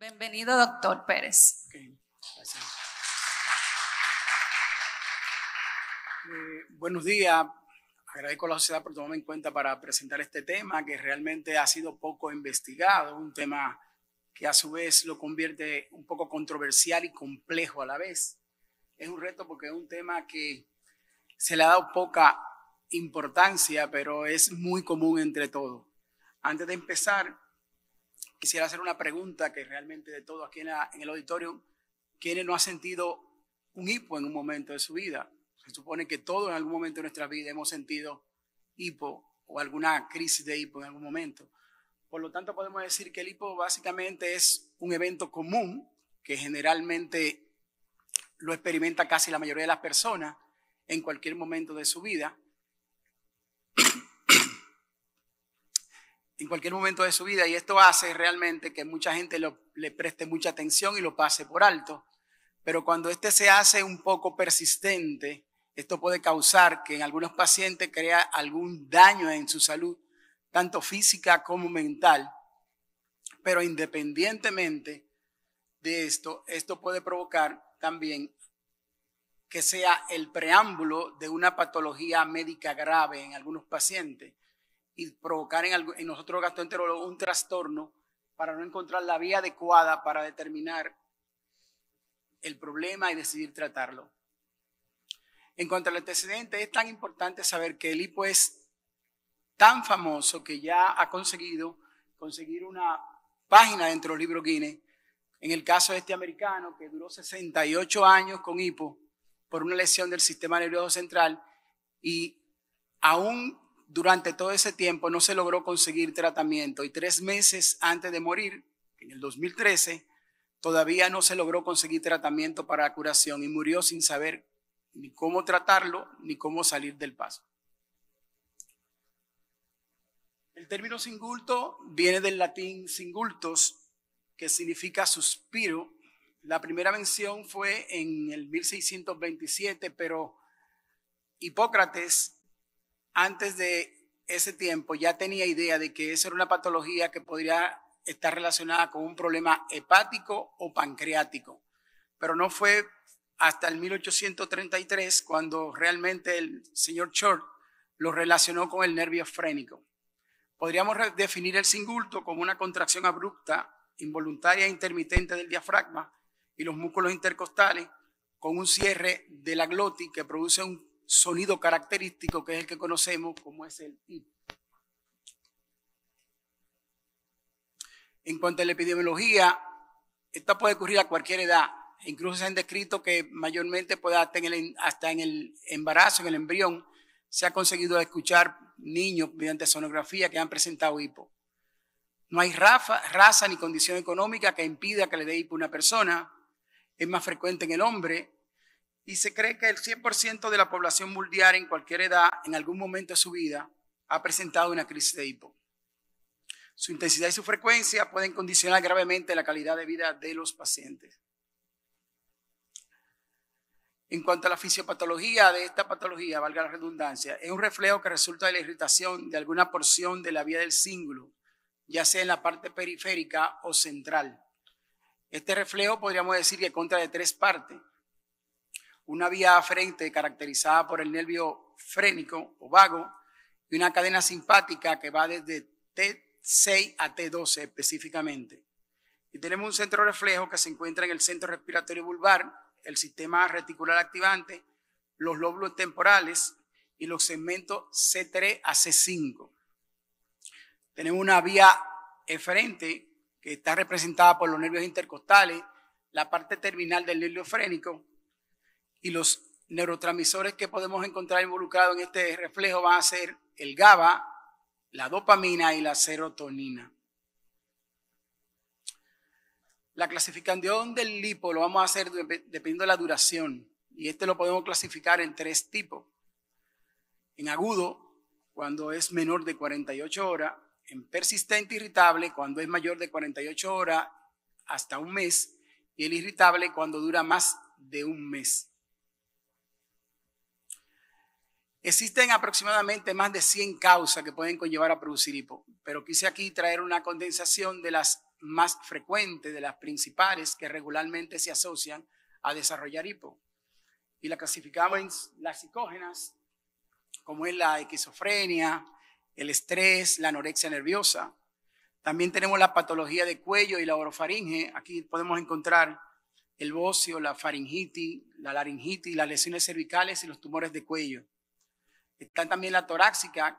Bienvenido, doctor Pérez. Eh, buenos días. Agradezco a la sociedad por tomarme en cuenta para presentar este tema que realmente ha sido poco investigado, un tema que a su vez lo convierte un poco controversial y complejo a la vez. Es un reto porque es un tema que se le ha dado poca importancia, pero es muy común entre todos. Antes de empezar, Quisiera hacer una pregunta que realmente de todo aquí en, el auditorio, ¿quién no ha sentido un hipo en un momento de su vida? Se supone que todos en algún momento de nuestra vida hemos sentido hipo o alguna crisis de hipo en algún momento. Por lo tanto, podemos decir que el hipo básicamente es un evento común que generalmente lo experimenta casi la mayoría de las personas en cualquier momento de su vida. en cualquier momento de su vida y esto hace realmente que mucha gente le preste mucha atención y lo pase por alto. Pero cuando este se hace un poco persistente, esto puede causar que en algunos pacientes crea algún daño en su salud, tanto física como mental. Pero independientemente de esto, esto puede provocar también que sea el preámbulo de una patología médica grave en algunos pacientes y provocar en, nosotros gastroenterólogos un trastorno para no encontrar la vía adecuada para determinar el problema y decidir tratarlo. En cuanto al antecedente, es tan importante saber que el hipo es tan famoso que ya ha conseguido conseguir una página dentro del libro Guinness. En el caso de este americano que duró 68 años con hipo por una lesión del sistema nervioso central y aún durante todo ese tiempo no se logró conseguir tratamiento y tres meses antes de morir, en el 2013, todavía no se logró conseguir tratamiento para la curación y murió sin saber ni cómo tratarlo ni cómo salir del paso. El término singulto viene del latín singultos, que significa suspiro. La primera mención fue en el 1627, pero Hipócrates antes de ese tiempo ya tenía idea de que esa era una patología que podría estar relacionada con un problema hepático o pancreático, pero no fue hasta el 1833 cuando realmente el señor Short lo relacionó con el nervio frénico. Podríamos definir el singulto como una contracción abrupta, involuntaria e intermitente del diafragma y los músculos intercostales con un cierre de la glotis que produce un sonido característico que es el que conocemos como es el hipo. En cuanto a la epidemiología, esto puede ocurrir a cualquier edad. Incluso se han descrito que mayormente puede hasta en el, hasta en el embarazo, en el embrión, se ha conseguido escuchar niños mediante sonografía que han presentado hipo. No hay raza, raza ni condición económica que impida que le dé hipo a una persona. Es más frecuente en el hombre y se cree que el 100% de la población mundial en cualquier edad, en algún momento de su vida, ha presentado una crisis de hipo. Su intensidad y su frecuencia pueden condicionar gravemente la calidad de vida de los pacientes. En cuanto a la fisiopatología de esta patología, valga la redundancia, es un reflejo que resulta de la irritación de alguna porción de la vía del cíngulo, ya sea en la parte periférica o central. Este reflejo podríamos decir que contra de tres partes una vía frente caracterizada por el nervio frénico o vago y una cadena simpática que va desde T6 a T12 específicamente. Y tenemos un centro reflejo que se encuentra en el centro respiratorio vulvar, el sistema reticular activante, los lóbulos temporales y los segmentos C3 a C5. Tenemos una vía eferente que está representada por los nervios intercostales, la parte terminal del nervio frénico, y los neurotransmisores que podemos encontrar involucrados en este reflejo van a ser el GABA, la dopamina y la serotonina. La clasificación del lipo lo vamos a hacer dependiendo de la duración y este lo podemos clasificar en tres tipos. En agudo, cuando es menor de 48 horas, en persistente irritable, cuando es mayor de 48 horas hasta un mes, y el irritable cuando dura más de un mes. Existen aproximadamente más de 100 causas que pueden conllevar a producir hipo, pero quise aquí traer una condensación de las más frecuentes, de las principales que regularmente se asocian a desarrollar hipo. Y la clasificamos en las psicógenas, como es la esquizofrenia, el estrés, la anorexia nerviosa. También tenemos la patología de cuello y la orofaringe. Aquí podemos encontrar el bocio, la faringitis, la laringitis, las lesiones cervicales y los tumores de cuello. Está también la torácica,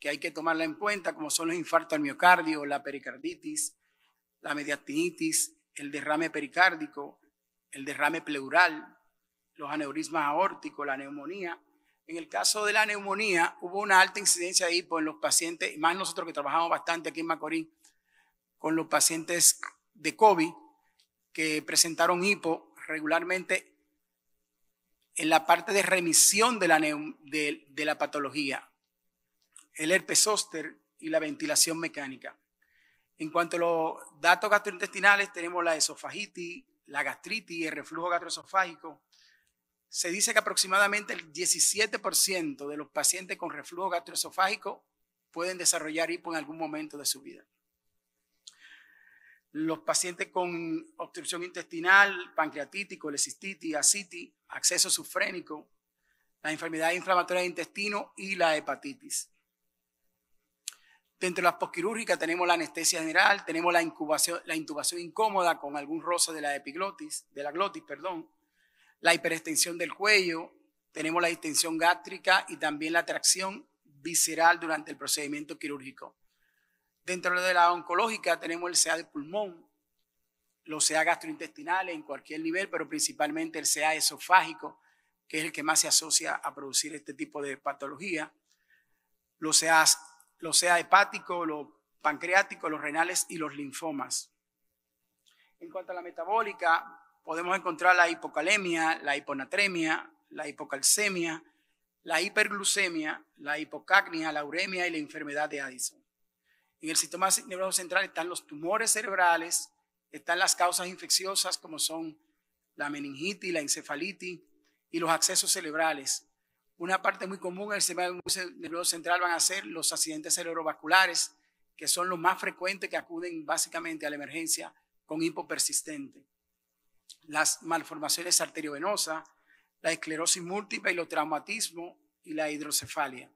que hay que tomarla en cuenta, como son los infartos al miocardio, la pericarditis, la mediastinitis, el derrame pericárdico, el derrame pleural, los aneurismas aórticos, la neumonía. En el caso de la neumonía, hubo una alta incidencia de pues, hipo en los pacientes, más nosotros que trabajamos bastante aquí en Macorís, con los pacientes de COVID que presentaron hipo regularmente en la parte de remisión de la, patología, el herpes zóster y la ventilación mecánica. En cuanto a los datos gastrointestinales, tenemos la esofagitis, la gastritis, y el reflujo gastroesofágico. Se dice que aproximadamente el 17% de los pacientes con reflujo gastroesofágico pueden desarrollar hipo en algún momento de su vida los pacientes con obstrucción intestinal, pancreatitis, colecistitis, asitis, acceso sufrénico, la enfermedad inflamatoria de intestino y la hepatitis. Dentro de las posquirúrgicas tenemos la anestesia general, tenemos la la intubación incómoda con algún roce de la epiglotis, de la glotis, perdón, la hiperextensión del cuello, tenemos la distensión gástrica y también la tracción visceral durante el procedimiento quirúrgico. Dentro de la oncológica tenemos el CA de pulmón, los CA gastrointestinales en cualquier nivel, pero principalmente el CA esofágico, que es el que más se asocia a producir este tipo de patología, los CA, los hepáticos, los pancreáticos, los renales y los linfomas. En cuanto a la metabólica, podemos encontrar la hipocalemia, la hiponatremia, la hipocalcemia, la hiperglucemia, la hipocacnia, la uremia y la enfermedad de Addison. En el sistema nervioso central están los tumores cerebrales, están las causas infecciosas como son la meningitis, la encefalitis y los accesos cerebrales. Una parte muy común en el sistema nervioso central van a ser los accidentes cerebrovasculares, que son los más frecuentes que acuden básicamente a la emergencia con persistente. Las malformaciones arteriovenosas, la esclerosis múltiple y los traumatismos y la hidrocefalia.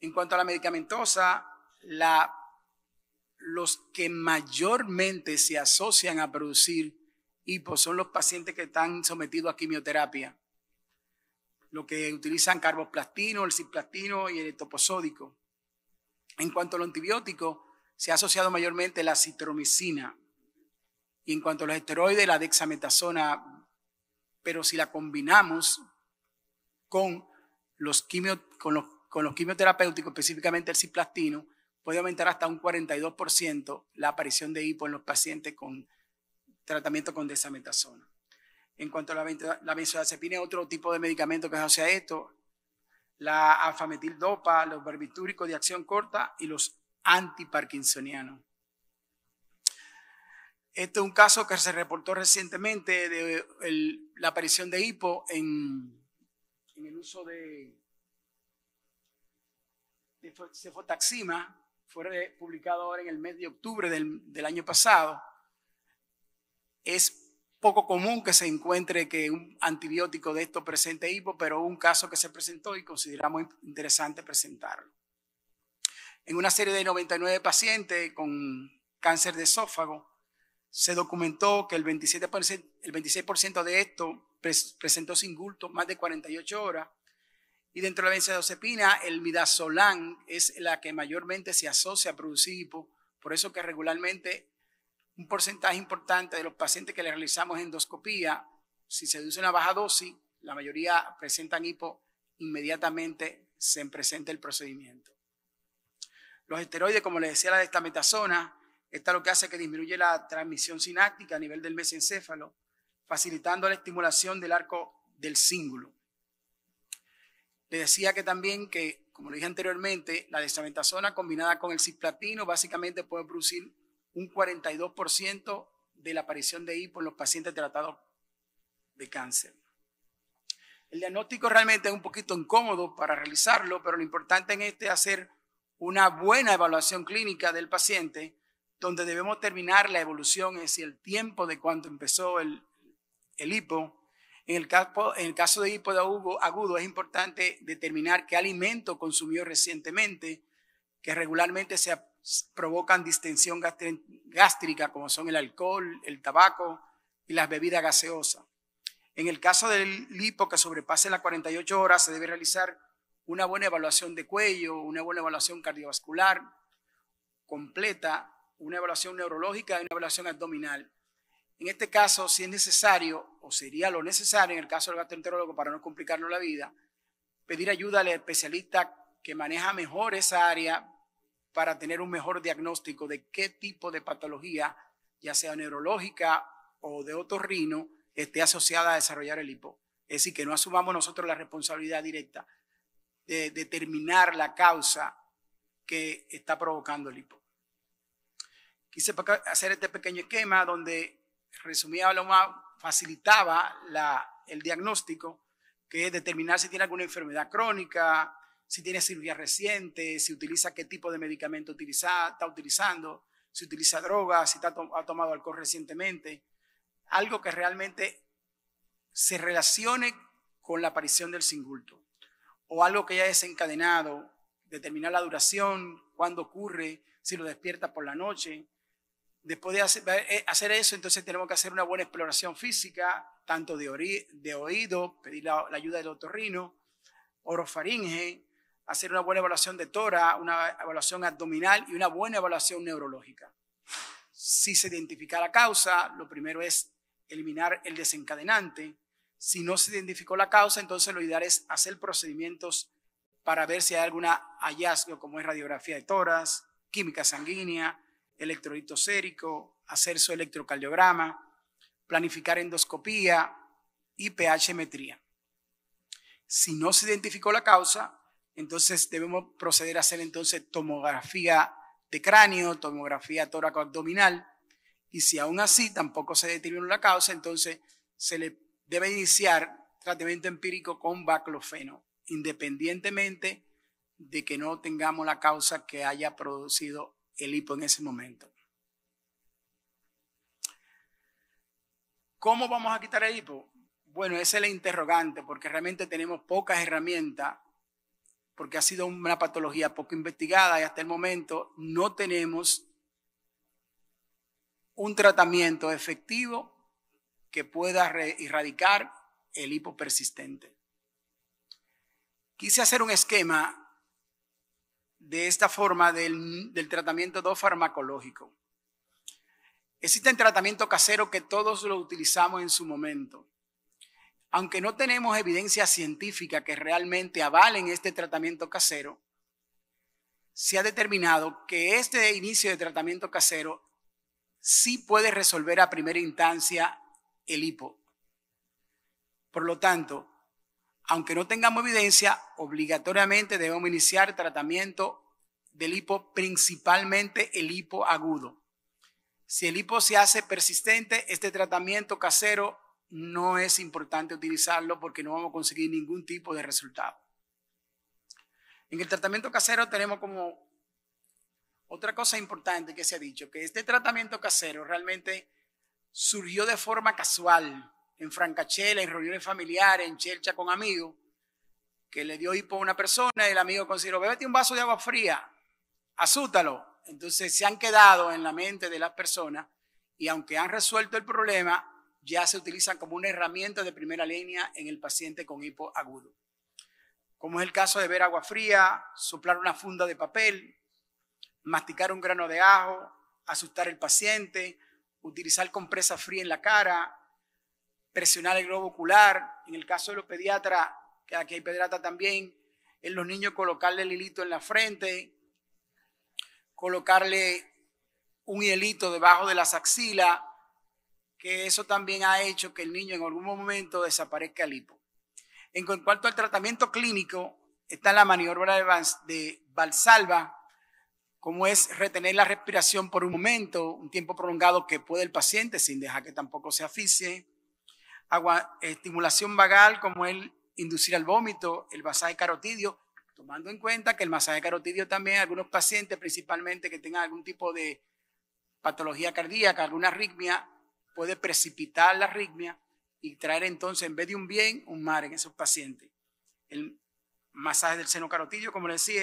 En cuanto a la medicamentosa, la, los que mayormente se asocian a producir hipo pues, son los pacientes que están sometidos a quimioterapia, los que utilizan carboplastino, el ciplastino y el etoposódico. En cuanto a antibiótico se ha asociado mayormente la citromicina. Y en cuanto a los esteroides, la dexametasona. Pero si la combinamos con los, quimio, con los, con los quimioterapéuticos, específicamente el ciplastino, puede aumentar hasta un 42% la aparición de hipo en los pacientes con tratamiento con desametasona. En cuanto a la, benzodiazepina, otro tipo de medicamento que asocia a esto, la alfametildopa, los barbitúricos de acción corta y los antiparkinsonianos. Este es un caso que se reportó recientemente de la aparición de hipo en, el uso de, de cefotaxima fue publicado ahora en el mes de octubre del, año pasado, es poco común que se encuentre que un antibiótico de esto presente hipo, pero un caso que se presentó y consideramos interesante presentarlo. En una serie de 99 pacientes con cáncer de esófago, se documentó que el 27%, el 26 de esto presentó sin más de 48 horas y dentro de la benzodiazepina, el midazolam es la que mayormente se asocia a producir hipo, Por eso que regularmente un porcentaje importante de los pacientes que le realizamos endoscopía, si se deduce una baja dosis, la mayoría presentan hipo inmediatamente se presenta el procedimiento. Los esteroides, como les decía, la de esta metasona, esta lo que hace que disminuye la transmisión sináptica a nivel del mesencéfalo, facilitando la estimulación del arco del cíngulo. Le decía que también que, como lo dije anteriormente, la dexametasona combinada con el cisplatino básicamente puede producir un 42% de la aparición de hipo en los pacientes tratados de cáncer. El diagnóstico realmente es un poquito incómodo para realizarlo, pero lo importante en este es hacer una buena evaluación clínica del paciente, donde debemos terminar la evolución, es decir, el tiempo de cuando empezó el, el hipo, en el, caso, en de hipo agudo es importante determinar qué alimento consumió recientemente, que regularmente se provocan distensión gástrica, como son el alcohol, el tabaco y las bebidas gaseosas. En el caso del lipo que sobrepase las 48 horas, se debe realizar una buena evaluación de cuello, una buena evaluación cardiovascular completa, una evaluación neurológica y una evaluación abdominal. En este caso, si es necesario, o sería lo necesario en el caso del gastroenterólogo para no complicarnos la vida, pedir ayuda al especialista que maneja mejor esa área para tener un mejor diagnóstico de qué tipo de patología, ya sea neurológica o de otorrino, esté asociada a desarrollar el hipo. Es decir, que no asumamos nosotros la responsabilidad directa de determinar la causa que está provocando el hipo. Quise hacer este pequeño esquema donde resumía lo más, facilitaba el diagnóstico, que es determinar si tiene alguna enfermedad crónica, si tiene cirugía reciente, si utiliza qué tipo de medicamento está utilizando, si utiliza drogas, si ha tomado alcohol recientemente. Algo que realmente se relacione con la aparición del singulto o algo que ya haya desencadenado, determinar la duración, cuándo ocurre, si lo despierta por la noche, Después de eh, hacer eso, entonces tenemos que hacer una buena exploración física, tanto de, oído, pedir la, ayuda del otorrino, orofaringe, hacer una buena evaluación de tora, una evaluación abdominal y una buena evaluación neurológica. Si se identifica la causa, lo primero es eliminar el desencadenante. Si no se identificó la causa, entonces lo ideal es hacer procedimientos para ver si hay algún hallazgo, como es radiografía de toras, química sanguínea, electrolito hacer su electrocardiograma, planificar endoscopía y pH metría. Si no se identificó la causa, entonces debemos proceder a hacer entonces tomografía de cráneo, tomografía tóraco-abdominal, y si aún así tampoco se determinó la causa, entonces se le debe iniciar tratamiento empírico con baclofeno, independientemente de que no tengamos la causa que haya producido el hipo en ese momento. ¿Cómo vamos a quitar el hipo? Bueno, ese es el interrogante, porque realmente tenemos pocas herramientas, porque ha sido una patología poco investigada y hasta el momento no tenemos un tratamiento efectivo que pueda erradicar el hipo persistente. Quise hacer un esquema de esta forma del, tratamiento do farmacológico. Existe un tratamiento casero que todos lo utilizamos en su momento. Aunque no tenemos evidencia científica que realmente avalen este tratamiento casero, se ha determinado que este inicio de tratamiento casero sí puede resolver a primera instancia el hipo. Por lo tanto, aunque no tengamos evidencia, obligatoriamente debemos iniciar tratamiento del hipo, principalmente el hipo agudo. Si el hipo se hace persistente, este tratamiento casero no es importante utilizarlo porque no vamos a conseguir ningún tipo de resultado. En el tratamiento casero tenemos como otra cosa importante que se ha dicho, que este tratamiento casero realmente surgió de forma casual en Francachela, en reuniones familiares, en chelcha con amigos, que le dio hipo a una persona y el amigo consiguió bébete un vaso de agua fría, azútalo. Entonces se han quedado en la mente de las personas y aunque han resuelto el problema, ya se utilizan como una herramienta de primera línea en el paciente con hipo agudo. Como es el caso de ver agua fría, soplar una funda de papel, masticar un grano de ajo, asustar al paciente, utilizar compresa fría en la cara, presionar el globo ocular, en el caso de los pediatras, que aquí hay pediatra también, en los niños colocarle el hilito en la frente, colocarle un hielito debajo de las axilas, que eso también ha hecho que el niño en algún momento desaparezca el hipo. En cuanto al tratamiento clínico, está la maniobra de Valsalva, como es retener la respiración por un momento, un tiempo prolongado que puede el paciente sin dejar que tampoco se asfixie estimulación vagal como el inducir al vómito, el masaje carotidio, tomando en cuenta que el masaje carotidio también, algunos pacientes principalmente que tengan algún tipo de patología cardíaca, alguna arritmia, puede precipitar la arritmia y traer entonces, en vez de un bien, un mal en esos pacientes. El masaje del seno carotidio, como les decía,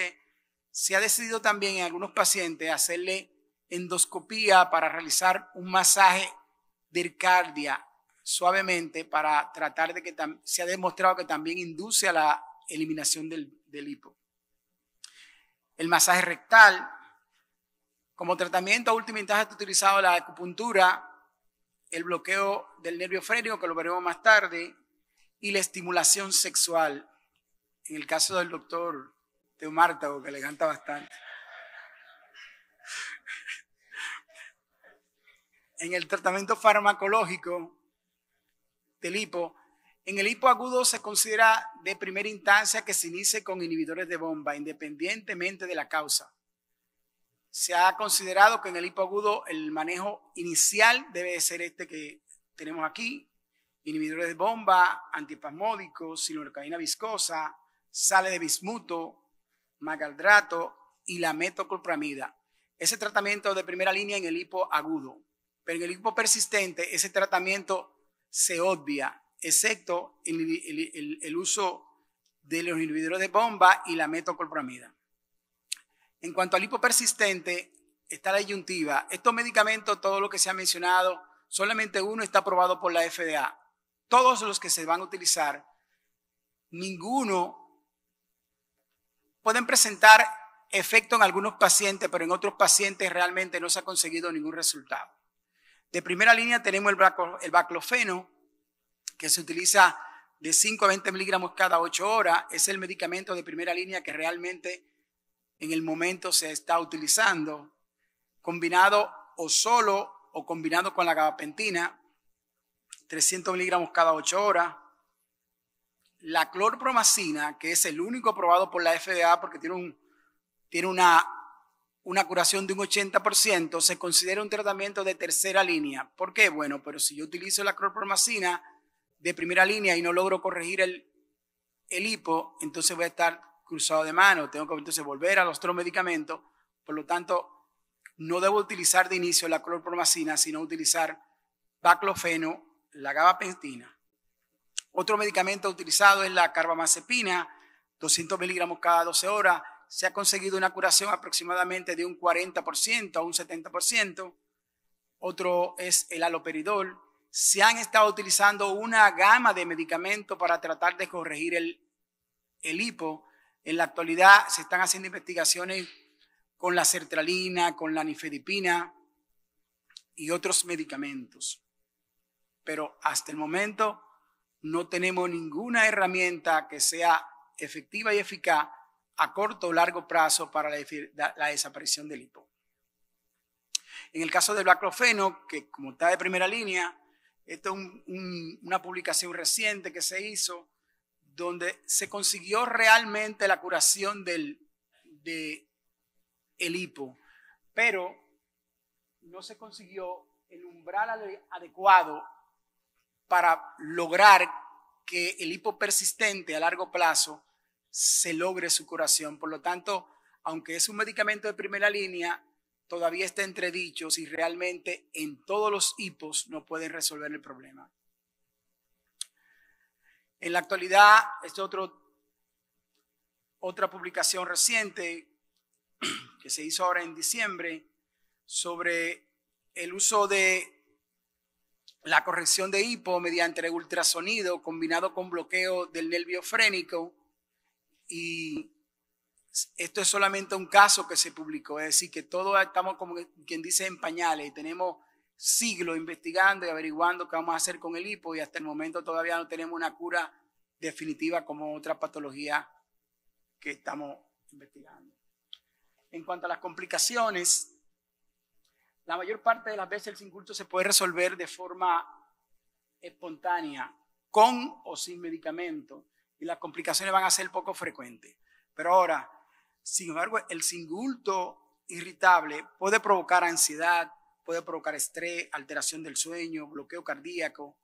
se ha decidido también en algunos pacientes hacerle endoscopía para realizar un masaje de cardia suavemente para tratar de que se ha demostrado que también induce a la eliminación del, hipo. El masaje rectal, como tratamiento a última instancia, utilizado la acupuntura, el bloqueo del nervio frénico, que lo veremos más tarde, y la estimulación sexual. En el caso del doctor Teo Mártago, que le encanta bastante. En el tratamiento farmacológico, del En el hipo agudo se considera de primera instancia que se inicie con inhibidores de bomba, independientemente de la causa. Se ha considerado que en el hipo agudo el manejo inicial debe ser este que tenemos aquí, inhibidores de bomba, antipasmódicos, silurocaína viscosa, sale de bismuto, magaldrato y la metoclopramida. Ese tratamiento de primera línea en el hipo agudo. Pero en el hipo persistente, ese tratamiento se obvia, excepto el, uso de los inhibidores de bomba y la metoclopramida. En cuanto al hipopersistente, está la ayuntiva. Estos medicamentos, todo lo que se ha mencionado, solamente uno está aprobado por la FDA. Todos los que se van a utilizar, ninguno pueden presentar efecto en algunos pacientes, pero en otros pacientes realmente no se ha conseguido ningún resultado. De primera línea tenemos el, baclofeno, que se utiliza de 5 a 20 miligramos cada 8 horas. Es el medicamento de primera línea que realmente en el momento se está utilizando, combinado o solo o combinado con la gabapentina, 300 miligramos cada 8 horas. La clorpromacina, que es el único aprobado por la FDA porque tiene, un, tiene una una curación de un 80%, se considera un tratamiento de tercera línea. ¿Por qué? Bueno, pero si yo utilizo la clorpromacina de primera línea y no logro corregir el, el hipo, entonces voy a estar cruzado de mano, tengo que entonces volver a los otros medicamentos, por lo tanto, no debo utilizar de inicio la clorpromacina, sino utilizar baclofeno, la gabapentina. Otro medicamento utilizado es la carbamazepina, 200 miligramos cada 12 horas, se ha conseguido una curación aproximadamente de un 40% a un 70%. Otro es el aloperidol. Se han estado utilizando una gama de medicamentos para tratar de corregir el, el hipo. En la actualidad se están haciendo investigaciones con la sertralina, con la nifedipina y otros medicamentos. Pero hasta el momento no tenemos ninguna herramienta que sea efectiva y eficaz a corto o largo plazo para la, la desaparición del hipo. En el caso del baclofeno, que como está de primera línea, esta es una publicación reciente que se hizo donde se consiguió realmente la curación del hipo, pero no se consiguió el umbral adecuado para lograr que el hipo persistente a largo plazo se logre su curación. Por lo tanto, aunque es un medicamento de primera línea, todavía está entre dichos y realmente en todos los hipos no pueden resolver el problema. En la actualidad, es otro, otra publicación reciente que se hizo ahora en diciembre sobre el uso de la corrección de hipo mediante ultrasonido combinado con bloqueo del nervio frénico y esto es solamente un caso que se publicó, es decir, que todos estamos como quien dice en pañales y tenemos siglos investigando y averiguando qué vamos a hacer con el hipo y hasta el momento todavía no tenemos una cura definitiva como otra patología que estamos investigando. En cuanto a las complicaciones, la mayor parte de las veces el inculto se puede resolver de forma espontánea, con o sin medicamento y las complicaciones van a ser poco frecuentes. Pero ahora, sin embargo, el singulto irritable puede provocar ansiedad, puede provocar estrés, alteración del sueño, bloqueo cardíaco,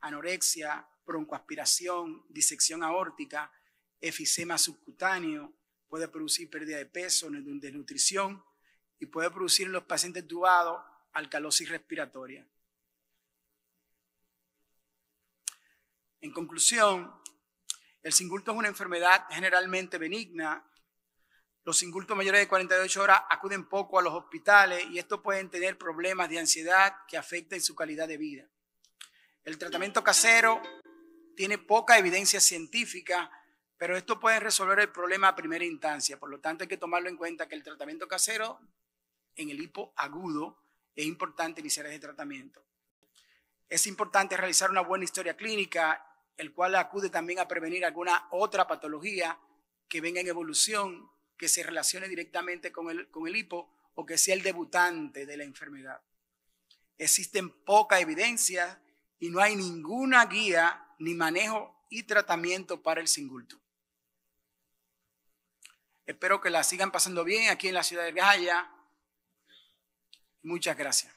anorexia, broncoaspiración, disección aórtica, efisema subcutáneo, puede producir pérdida de peso, desnutrición y puede producir en los pacientes tubados alcalosis respiratoria. En conclusión, el singulto es una enfermedad generalmente benigna. Los singultos mayores de 48 horas acuden poco a los hospitales y estos pueden tener problemas de ansiedad que afecten su calidad de vida. El tratamiento casero tiene poca evidencia científica, pero esto puede resolver el problema a primera instancia. Por lo tanto, hay que tomarlo en cuenta que el tratamiento casero en el hipo agudo es importante iniciar ese tratamiento. Es importante realizar una buena historia clínica el cual acude también a prevenir alguna otra patología que venga en evolución, que se relacione directamente con el, con el hipo o que sea el debutante de la enfermedad. Existen poca evidencia y no hay ninguna guía ni manejo y tratamiento para el singulto. Espero que la sigan pasando bien aquí en la ciudad de Gaya. Muchas gracias.